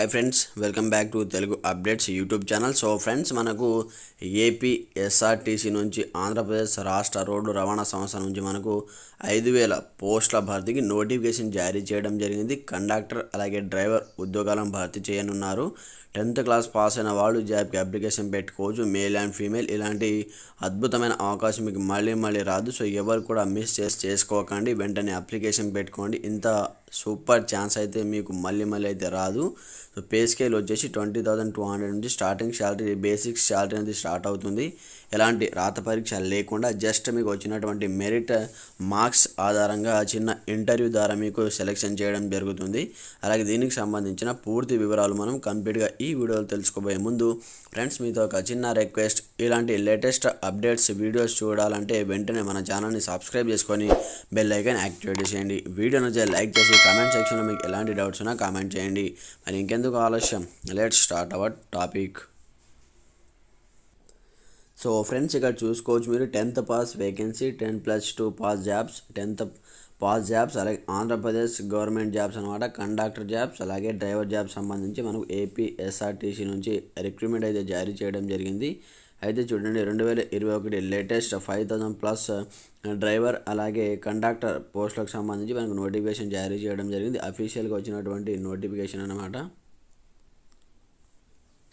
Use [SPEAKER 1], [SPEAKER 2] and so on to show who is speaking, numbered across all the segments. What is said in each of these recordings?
[SPEAKER 1] hi friends welcome back to Telugu updates YouTube channel so friends మనకు AP SRTC నుంచి ఆంధ్రప్రదేశ్ రాష్ట్ర road రవాణా సంస్థ నుంచి మనకు ఐదు వేల పోస్టుల భర్తీకి నోటిఫికేషన్ జారీ చేయడం జరిగింది కండక్టర్ అలాగే డ్రైవర్ ఉద్యోగాలను భర్తీ చేయనున్నారు టెన్త్ క్లాస్ పాస్ అయిన వాళ్ళు జాబ్కి అప్లికేషన్ పెట్టుకోవచ్చు మేల్ అండ్ ఫీమేల్ ఇలాంటి అద్భుతమైన అవకాశం మీకు మళ్ళీ మళ్ళీ రాదు సో ఎవరు కూడా మిస్ చేసి చేసుకోకండి వెంటనే అప్లికేషన్ పెట్టుకోండి ఇంత సూపర్ ఛాన్స్ అయితే మీకు మళ్ళీ మళ్ళీ అయితే రాదు సో పే స్కేల్ వచ్చేసి ట్వంటీ థౌసండ్ టూ హండ్రెడ్ నుంచి స్టార్టింగ్ శాలరీ బేసిక్ శాలరీ అనేది స్టార్ట్ అవుతుంది ఎలాంటి రాత పరీక్ష లేకుండా జస్ట్ మీకు వచ్చినటువంటి మెరిట్ మార్క్స్ ఆధారంగా చిన్న ఇంటర్వ్యూ ద్వారా మీకు సెలెక్షన్ చేయడం జరుగుతుంది అలాగే దీనికి సంబంధించిన పూర్తి వివరాలు మనం కంప్లీట్గా ఈ వీడియోలో తెలుసుకోబోయే ముందు ఫ్రెండ్స్ మీతో ఒక చిన్న రిక్వెస్ట్ ఇలాంటి లేటెస్ట్ అప్డేట్స్ వీడియోస్ చూడాలంటే వెంటనే మన ఛానల్ని సబ్స్క్రైబ్ చేసుకొని బెల్ ఐకాన్ యాక్టివేట్ చేయండి వీడియోను లైక్ చేసి కామెంట్ సెక్షన్లో మీకు ఎలాంటి డౌట్స్ ఉన్నా కామెంట్ చేయండి మరి ఇంకెందుకు ఆలస్యం let start our topic so friends ఇక్కడ చూసుకోవచ్చు మీరు tenth pass vacancy ten plus two pass jobs tenth pass jobs అలాగే ఆంధ్రప్రదేశ్ గవర్నమెంట్ జాబ్స్ అనమాట కండక్టర్ జాబ్స్ అలాగే డ్రైవర్ జాబ్స్ సంబంధించి మనకు ఏపీ ఎస్ఆర్టీసీ నుంచి రిక్రూట్మెంట్ అయితే జారీ చేయడం జరిగింది అయితే చూడండి రెండు వేల ఇరవై ఒకటి latest five thousand plus driver అలాగే కండక్టర్ పోస్టులకు సంబంధించి మనకు నోటిఫికేషన్ జారీ చేయడం జరిగింది అఫీషియల్గా వచ్చినటువంటి నోటిఫికేషన్ అనమాట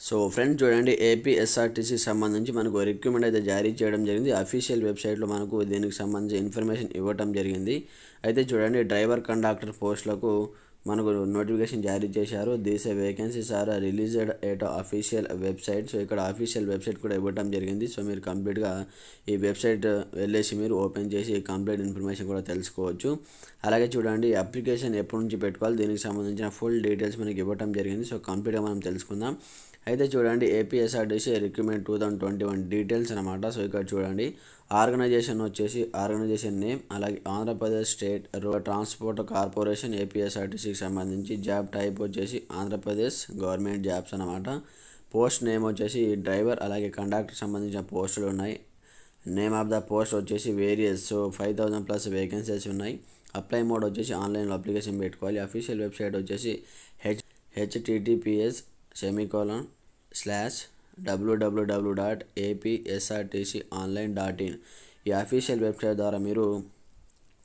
[SPEAKER 1] సో ఫ్రెండ్స్ చూడండి ఏపీఎస్ఆర్టీసీ సంబంధించి మనకు రిక్రూట్మెంట్ అయితే జారీ చేయడం జరిగింది అఫీషియల్ వెబ్సైట్లో మనకు దీనికి సంబంధించి ఇన్ఫర్మేషన్ ఇవ్వడం జరిగింది అయితే చూడండి డ్రైవర్ కండక్టర్ పోస్టులకు మనకు నోటిఫికేషన్ జారీ చేశారు a vacancies are released at official website so ఇక్కడ అఫీషియల్ వెబ్సైట్ కూడా ఇవ్వడం జరిగింది సో మీరు కంప్లీట్గా ఈ వెబ్సైట్ వెళ్ళేసి మీరు ఓపెన్ చేసి కంప్లీట్ ఇన్ఫర్మేషన్ కూడా తెలుసుకోవచ్చు అలాగే చూడండి అప్లికేషన్ ఎప్పటి నుంచి పెట్టుకోవాలి దీనికి సంబంధించిన ఫుల్ డీటెయిల్స్ మనకి ఇవ్వడం జరిగింది సో కంప్లీట్గా మనం తెలుసుకుందాం అయితే చూడండి APSRTC recruitment two thousand twenty one details అనమాట సో ఇక్కడ చూడండి ఆర్గనైజేషన్ వచ్చేసి ఆర్గనైజేషన్ నేమ్ అలాగే Andhra Pradesh state road transport corporation ఏపీఎస్ఆర్టీసీకి సంబంధించి జాబ్ టైప్ వచ్చేసి ఆంధ్రప్రదేశ్ గవర్నమెంట్ జాబ్స్ అనమాట పోస్ట్ నేమ్ వచ్చేసి డ్రైవర్ అలాగే కండక్టర్ సంబంధించిన పోస్టులు ఉన్నాయి నేమ్ ఆఫ్ ద పోస్ట్ వచ్చేసి various so five thousand plus vacancies ఉన్నాయి అప్లై మోడ్ వచ్చేసి ఆన్లైన్లో అప్లికేషన్ పెట్టుకోవాలి అఫీషియల్ వెబ్సైట్ వచ్చేసి H HTTPS semicolon slash WWW dot APSRTC online dot in ఈ అఫీషియల్ వెబ్సైట్ ద్వారా మీరు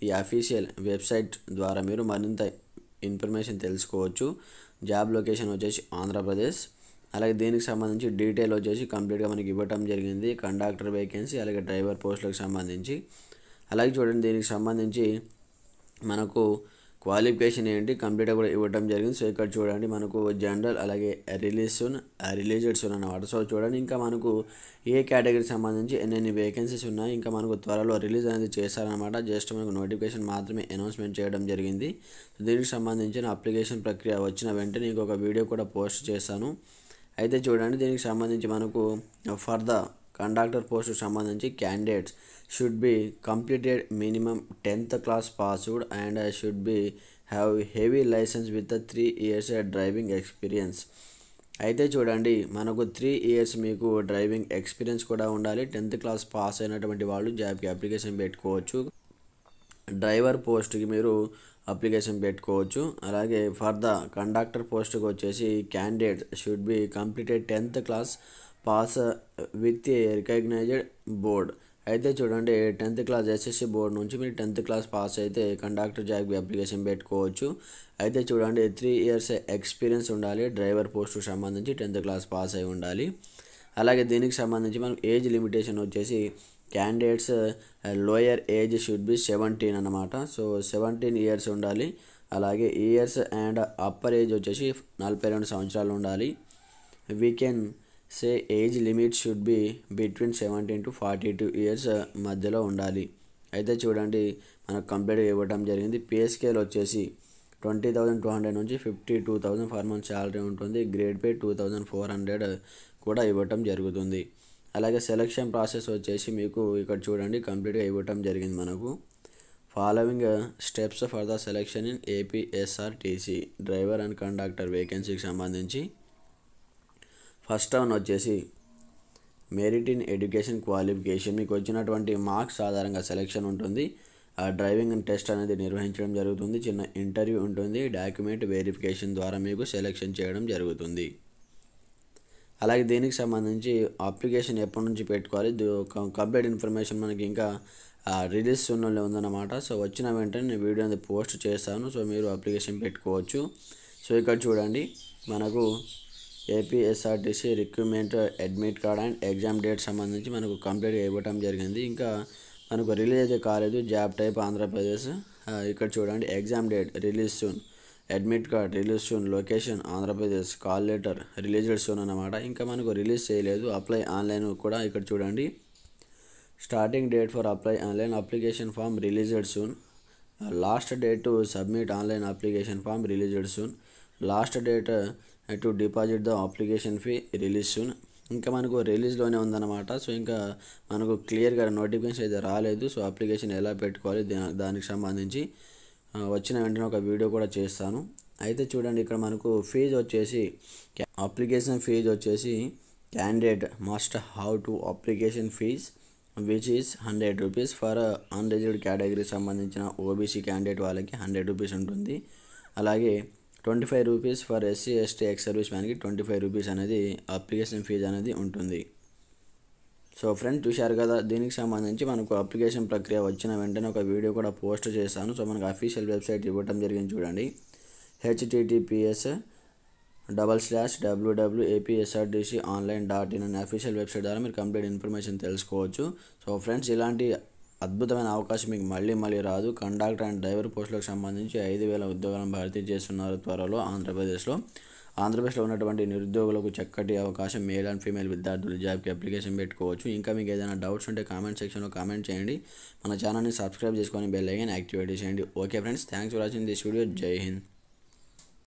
[SPEAKER 1] ఈ అఫీషియల్ వెబ్సైట్ ద్వారా మీరు మరింత ఇన్ఫర్మేషన్ తెలుసుకోవచ్చు జాబ్ లొకేషన్ వచ్చేసి ఆంధ్రప్రదేశ్ అలాగే దీనికి సంబంధించి డీటెయిల్ వచ్చేసి కంప్లీట్గా మనకి ఇవ్వటం జరిగింది కండక్టర్ వేకెన్సీ అలాగే డ్రైవర్ పోస్టులకు సంబంధించి అలాగే చూడండి దీనికి సంబంధించి మనకు క్వాలిఫికేషన్ ఏంటి కంప్లీట్గా కూడా ఇవ్వడం జరిగింది సో ఇక్కడ చూడండి మనకు జనరల్ అలాగే రిలేషన్ రిలేజెడ్ సోన్ అనమాట సో చూడండి ఇంకా మనకు ఏ కేటగిరీకి సంబంధించి ఎన్నెన్ని వేకెన్సీస్ ఉన్నాయి ఇంకా మనకు త్వరలో రిలీజ్ అనేది చేస్తారనమాట జస్ట్ మనకు నోటిఫికేషన్ మాత్రమే అనౌన్స్మెంట్ చేయడం జరిగింది దీనికి సంబంధించిన అప్లికేషన్ ప్రక్రియ వచ్చిన వెంటనే ఇంకొక వీడియో కూడా పోస్ట్ చేశాను అయితే చూడండి దీనికి సంబంధించి మనకు ఫర్ ద కండక్టర్ పోస్టుకు సంబంధించి candidates should be completed minimum tenth class passed and should be have heavy licence with three years driving experience అయితే చూడండి మనకు త్రీ ఇయర్స్ మీకు డ్రైవింగ్ ఎక్స్పీరియన్స్ కూడా ఉండాలి టెన్త్ క్లాస్ పాస్ అయినటువంటి వాళ్ళు జాబ్కి అప్లికేషన్ పెట్టుకోవచ్చు డ్రైవర్ పోస్ట్కి మీరు అప్లికేషన్ పెట్టుకోవచ్చు అలాగే ఫర్ ద కండక్టర్ పోస్ట్కి వచ్చేసి candidate should be completed tenth class pass with a recognized board అయితే చూడండి టెన్త్ క్లాస్ ఎస్ఎస్సి బోర్డు నుంచి మీరు టెన్త్ క్లాస్ పాస్ అయితే కండక్టర్ జాబ్కి అప్లికేషన్ పెట్టుకోవచ్చు అయితే చూడండి త్రీ ఇయర్స్ ఎక్స్పీరియన్స్ ఉండాలి డ్రైవర్ పోస్టు సంబంధించి టెన్త్ క్లాస్ పాస్ అయి ఉండాలి అలాగే దీనికి సంబంధించి మనం ఏజ్ లిమిటేషన్ వచ్చేసి candidates lower age should be seventeen అనమాట సో సెవెంటీన్ ఇయర్స్ ఉండాలి అలాగే ఇయర్స్ అండ్ అప్పర్ ఏజ్ వచ్చేసి నలభై రెండు సంవత్సరాలు ఉండాలి we can say age limit should be between seventeen to forty two years మధ్యలో ఉండాలి అయితే చూడండి మనకు కంప్లీట్గా ఇవ్వడం జరిగింది పిఎస్కేలో వచ్చేసి ట్వంటీ థౌజండ్ టూ హండ్రెడ్ నుంచి fifty two thousand for month salary ఉంటుంది grade pay two thousand four hundred కూడా ఇవ్వటం జరుగుతుంది అలాగే సెలక్షన్ ప్రాసెస్ వచ్చేసి మీకు ఇక్కడ చూడండి కంప్లీట్గా ఇవ్వటం జరిగింది మనకు following steps for the selection in APSRTC driver and conductor వేకెన్సీకి సంబంధించి ఫస్ట్ వన్ వచ్చేసి మెరిట్ ఇన్ ఎడ్యుకేషన్ క్వాలిఫికేషన్ మీకు వచ్చినటువంటి మార్క్స్ ఆధారంగా సెలెక్షన్ ఉంటుంది ఆ డ్రైవింగ్ టెస్ట్ అనేది నిర్వహించడం జరుగుతుంది చిన్న ఇంటర్వ్యూ ఉంటుంది డాక్యుమెంట్ వెరిఫికేషన్ ద్వారా మీకు సెలెక్షన్ చేయడం జరుగుతుంది అలాగే దీనికి సంబంధించి అప్లికేషన్ ఎప్పటి నుంచి పెట్టుకోవాలి కంప్లీట్ ఇన్ఫర్మేషన్ మనకి ఇంకా రిలీజ్ సున్నలో ఉందన్నమాట సో వచ్చిన వెంటనే నేను వీడియో అనేది పోస్ట్ చేస్తాను సో మీరు అప్లికేషన్ పెట్టుకోవచ్చు సో ఇక్కడ చూడండి మనకు APSRTC recruitment admit card and exam date సంబంధించి మనకు కంప్లీట్ ఇవ్వటం జరిగింది ఇంకా మనకు రిలీజ్ అయితే కాలేదు జాబ్ టైప్ ఆంధ్రప్రదేశ్ ఇక్కడ చూడండి exam date release soon admit card release soon location Andhra Pradesh call letter release soon అనమాట ఇంకా మనకు రిలీజ్ చేయలేదు అప్లై ఆన్లైన్ కూడా ఇక్కడ చూడండి starting date for apply online application form release soon last date to submit online application form release soon last date to deposit the application fee release soon ఇంకా మనకు రిలీజ్లోనే ఉందన్నమాట సో ఇంకా మనకు క్లియర్గా నోటిఫికేషన్ అయితే రాలేదు సో అప్లికేషన్ ఎలా పెట్టుకోవాలి దానికి సంబంధించి వచ్చిన వెంటనే ఒక వీడియో కూడా చేస్తాను అయితే చూడండి ఇక్కడ మనకు ఫీజు వచ్చేసి అప్లికేషన్ ఫీజు వచ్చేసి candidate must how to application fees which is hundred rupees for unreserved కేటగిరీకి సంబంధించిన ఓబీసీ క్యాండిడేట్ వాళ్ళకి హండ్రెడ్ రూపీస్ ఉంటుంది అలాగే twenty five rupees for SC ST ex service మ్యాన్కి ట్వంటీ ఫైవ్ రూపీస్ అనేది అప్లికేషన్ ఫీజు అనేది ఉంటుంది సో ఫ్రెండ్స్ చూశారు కదా దీనికి సంబంధించి మనకు అప్లికేషన్ ప్రక్రియ వచ్చిన వెంటనే ఒక వీడియో కూడా పోస్ట్ చేస్తాను సో మనకు అఫీషియల్ వెబ్సైట్ ఇవ్వటం జరిగింది చూడండి HTTPS double slash WWW APSRTC online dot in అనే అఫీషియల్ వెబ్సైట్ ద్వారా మీరు కంప్లీట్ ఇన్ఫర్మేషన్ తెలుసుకోవచ్చు సో ఫ్రెండ్స్ ఇలాంటి అద్భుతమైన అవకాశం మీకు మళ్ళీ మళ్ళీ రాదు కండక్టర్ అండ్ డ్రైవర్ పోస్టులకు సంబంధించి ఐదు వేల ఉద్యోగాలను భర్తీ చేస్తున్నారు త్వరలో ఆంధ్రప్రదేశ్లో ఆంధ్రప్రదేశ్లో ఉన్నటువంటి నిరుద్యోగులకు చక్కటి అవకాశం మేల్ అండ్ ఫీమేల్ విద్యార్థులు జాబ్కి అప్లికేషన్ పెట్టుకోవచ్చు ఇంకా మీకు ఏదైనా డౌట్స్ ఉంటే కామెంట్ సెక్షన్లో కామెంట్ చేయండి మన ఛానల్ని సబ్స్క్రైబ్ చేసుకొని బెల్ యాక్టివేట్ చేయండి okay friends thanks for watching this video జై హింద్